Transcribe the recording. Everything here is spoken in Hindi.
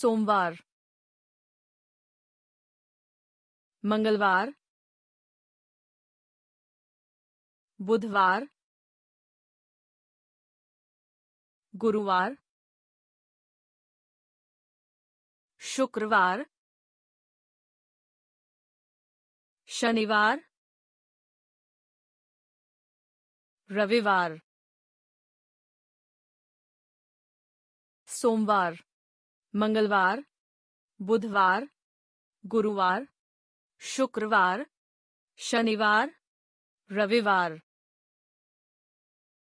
सोमवार मंगलवार बुधवार गुरुवार शुक्रवार शनिवार रविवार सोमवार मंगलवार बुधवार गुरुवार शुक्रवार शनिवार रविवार